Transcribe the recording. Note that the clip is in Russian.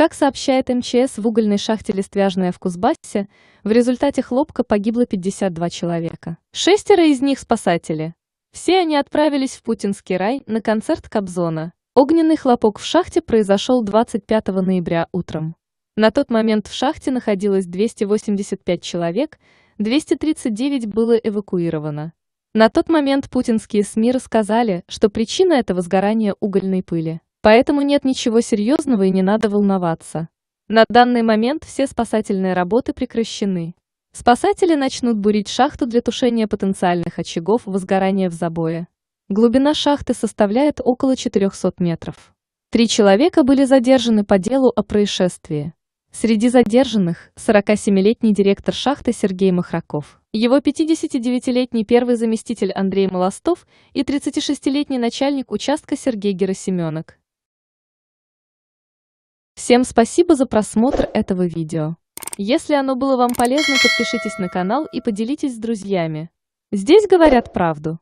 Как сообщает МЧС, в угольной шахте Листвяжная в Кузбассе в результате хлопка погибло 52 человека. Шестеро из них спасатели. Все они отправились в Путинский рай на концерт Кобзона. Огненный хлопок в шахте произошел 25 ноября утром. На тот момент в шахте находилось 285 человек, 239 было эвакуировано. На тот момент путинские СМИ рассказали, что причина этого сгорания угольной пыли. Поэтому нет ничего серьезного и не надо волноваться. На данный момент все спасательные работы прекращены. Спасатели начнут бурить шахту для тушения потенциальных очагов возгорания в забое. Глубина шахты составляет около 400 метров. Три человека были задержаны по делу о происшествии. Среди задержанных – 47-летний директор шахты Сергей Махраков, его 59-летний первый заместитель Андрей Молостов и 36-летний начальник участка Сергей Герасименок. Всем спасибо за просмотр этого видео. Если оно было вам полезно, подпишитесь на канал и поделитесь с друзьями. Здесь говорят правду.